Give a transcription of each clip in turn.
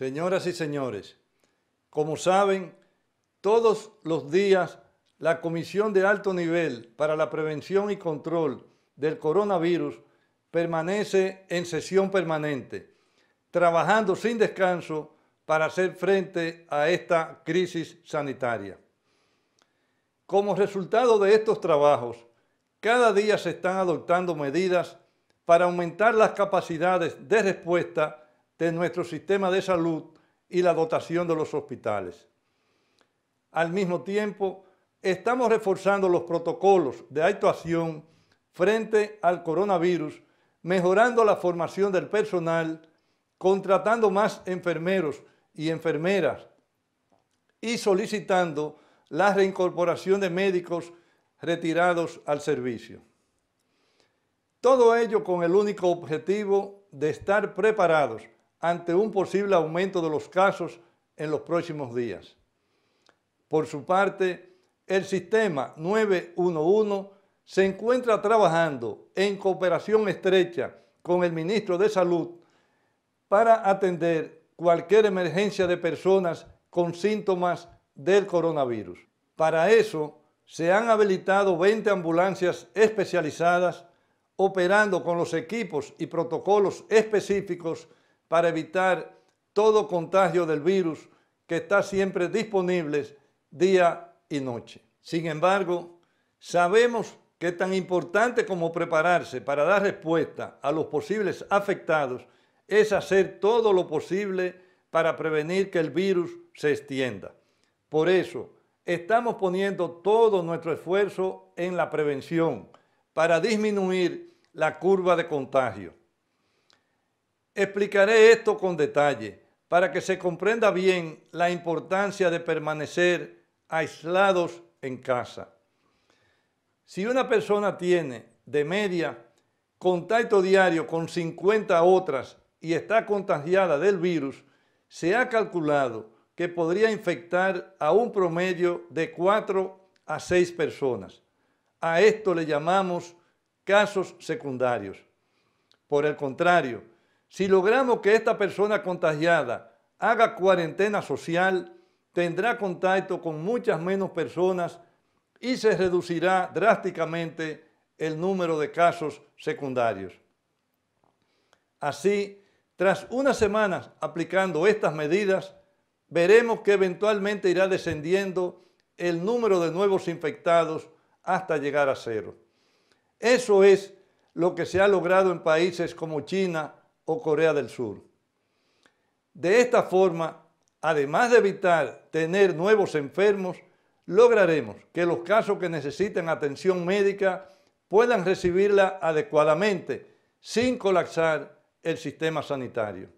Señoras y señores, como saben, todos los días la Comisión de Alto Nivel para la Prevención y Control del Coronavirus permanece en sesión permanente, trabajando sin descanso para hacer frente a esta crisis sanitaria. Como resultado de estos trabajos, cada día se están adoptando medidas para aumentar las capacidades de respuesta de nuestro sistema de salud y la dotación de los hospitales. Al mismo tiempo, estamos reforzando los protocolos de actuación frente al coronavirus, mejorando la formación del personal, contratando más enfermeros y enfermeras y solicitando la reincorporación de médicos retirados al servicio. Todo ello con el único objetivo de estar preparados ante un posible aumento de los casos en los próximos días. Por su parte, el sistema 911 se encuentra trabajando en cooperación estrecha con el ministro de Salud para atender cualquier emergencia de personas con síntomas del coronavirus. Para eso, se han habilitado 20 ambulancias especializadas operando con los equipos y protocolos específicos para evitar todo contagio del virus que está siempre disponible día y noche. Sin embargo, sabemos que tan importante como prepararse para dar respuesta a los posibles afectados es hacer todo lo posible para prevenir que el virus se extienda. Por eso, estamos poniendo todo nuestro esfuerzo en la prevención para disminuir la curva de contagio. Explicaré esto con detalle para que se comprenda bien la importancia de permanecer aislados en casa. Si una persona tiene de media contacto diario con 50 otras y está contagiada del virus, se ha calculado que podría infectar a un promedio de 4 a 6 personas. A esto le llamamos casos secundarios. Por el contrario, si logramos que esta persona contagiada haga cuarentena social, tendrá contacto con muchas menos personas y se reducirá drásticamente el número de casos secundarios. Así, tras unas semanas aplicando estas medidas, veremos que eventualmente irá descendiendo el número de nuevos infectados hasta llegar a cero. Eso es lo que se ha logrado en países como China, o Corea del Sur. De esta forma, además de evitar tener nuevos enfermos, lograremos que los casos que necesiten atención médica puedan recibirla adecuadamente sin colapsar el sistema sanitario.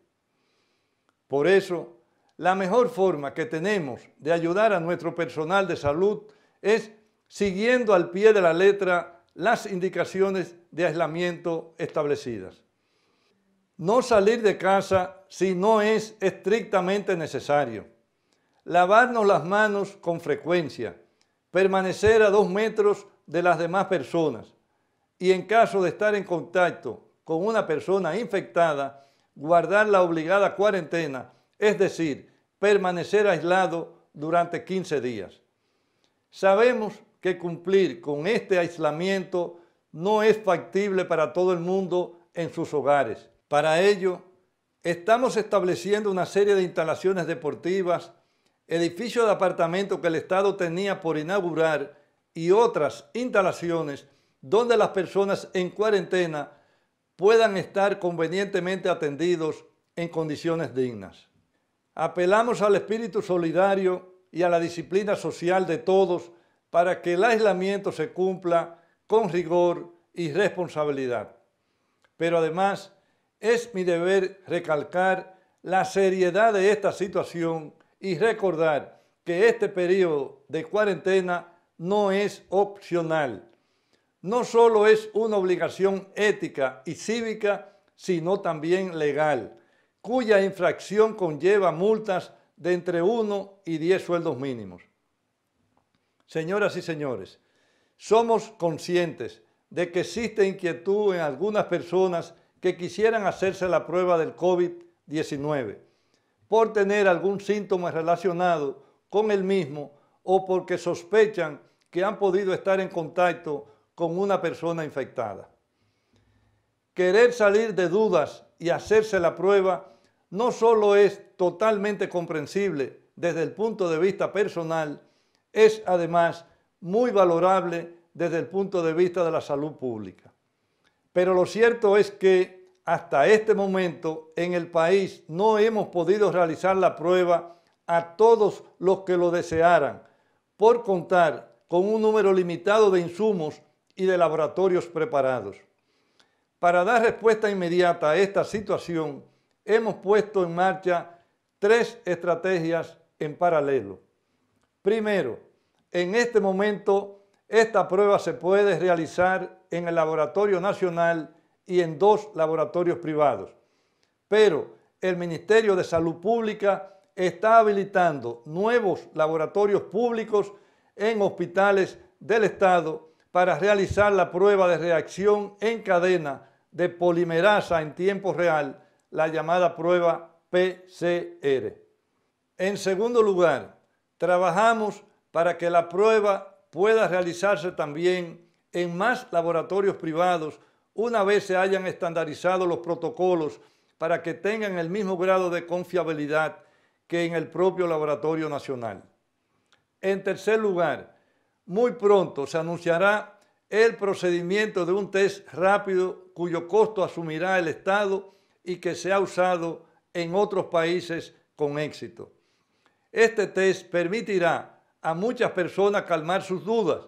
Por eso, la mejor forma que tenemos de ayudar a nuestro personal de salud es siguiendo al pie de la letra las indicaciones de aislamiento establecidas. No salir de casa si no es estrictamente necesario. Lavarnos las manos con frecuencia. Permanecer a dos metros de las demás personas. Y en caso de estar en contacto con una persona infectada, guardar la obligada cuarentena, es decir, permanecer aislado durante 15 días. Sabemos que cumplir con este aislamiento no es factible para todo el mundo en sus hogares. Para ello, estamos estableciendo una serie de instalaciones deportivas, edificios de apartamentos que el Estado tenía por inaugurar y otras instalaciones donde las personas en cuarentena puedan estar convenientemente atendidos en condiciones dignas. Apelamos al espíritu solidario y a la disciplina social de todos para que el aislamiento se cumpla con rigor y responsabilidad. Pero además, es mi deber recalcar la seriedad de esta situación y recordar que este periodo de cuarentena no es opcional. No solo es una obligación ética y cívica, sino también legal, cuya infracción conlleva multas de entre 1 y 10 sueldos mínimos. Señoras y señores, somos conscientes de que existe inquietud en algunas personas que quisieran hacerse la prueba del COVID-19 por tener algún síntoma relacionado con el mismo o porque sospechan que han podido estar en contacto con una persona infectada. Querer salir de dudas y hacerse la prueba no solo es totalmente comprensible desde el punto de vista personal, es además muy valorable desde el punto de vista de la salud pública. Pero lo cierto es que hasta este momento en el país no hemos podido realizar la prueba a todos los que lo desearan, por contar con un número limitado de insumos y de laboratorios preparados. Para dar respuesta inmediata a esta situación, hemos puesto en marcha tres estrategias en paralelo. Primero, en este momento esta prueba se puede realizar en el Laboratorio Nacional y en dos laboratorios privados. Pero el Ministerio de Salud Pública está habilitando nuevos laboratorios públicos en hospitales del Estado para realizar la prueba de reacción en cadena de polimerasa en tiempo real, la llamada prueba PCR. En segundo lugar, trabajamos para que la prueba pueda realizarse también en más laboratorios privados una vez se hayan estandarizado los protocolos para que tengan el mismo grado de confiabilidad que en el propio laboratorio nacional. En tercer lugar, muy pronto se anunciará el procedimiento de un test rápido cuyo costo asumirá el Estado y que se ha usado en otros países con éxito. Este test permitirá a muchas personas calmar sus dudas,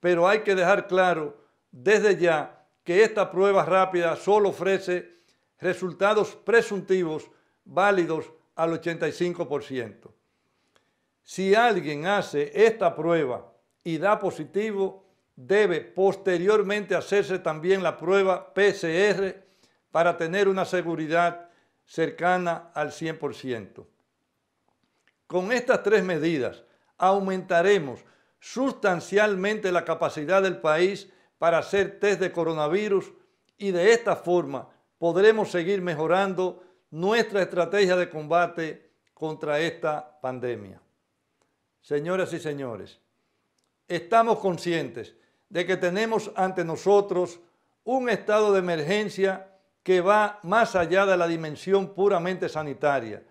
pero hay que dejar claro desde ya que esta prueba rápida solo ofrece resultados presuntivos válidos al 85%. Si alguien hace esta prueba y da positivo, debe posteriormente hacerse también la prueba PCR para tener una seguridad cercana al 100%. Con estas tres medidas, aumentaremos sustancialmente la capacidad del país para hacer test de coronavirus y de esta forma podremos seguir mejorando nuestra estrategia de combate contra esta pandemia. Señoras y señores, estamos conscientes de que tenemos ante nosotros un estado de emergencia que va más allá de la dimensión puramente sanitaria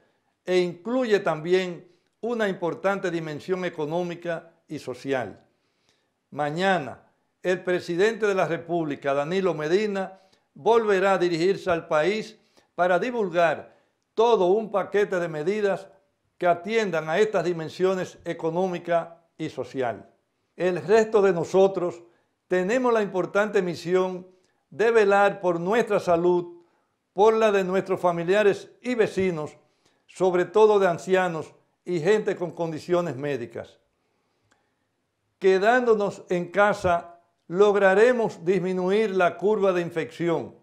e incluye también una importante dimensión económica y social. Mañana, el presidente de la República, Danilo Medina, volverá a dirigirse al país para divulgar todo un paquete de medidas que atiendan a estas dimensiones económica y social. El resto de nosotros tenemos la importante misión de velar por nuestra salud, por la de nuestros familiares y vecinos, sobre todo de ancianos y gente con condiciones médicas. Quedándonos en casa, lograremos disminuir la curva de infección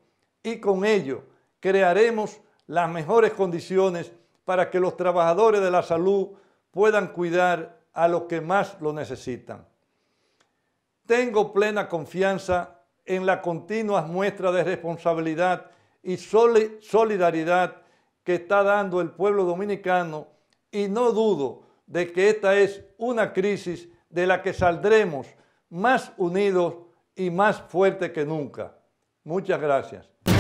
y con ello crearemos las mejores condiciones para que los trabajadores de la salud puedan cuidar a los que más lo necesitan. Tengo plena confianza en la continua muestra de responsabilidad y solidaridad que está dando el pueblo dominicano y no dudo de que esta es una crisis de la que saldremos más unidos y más fuertes que nunca. Muchas gracias.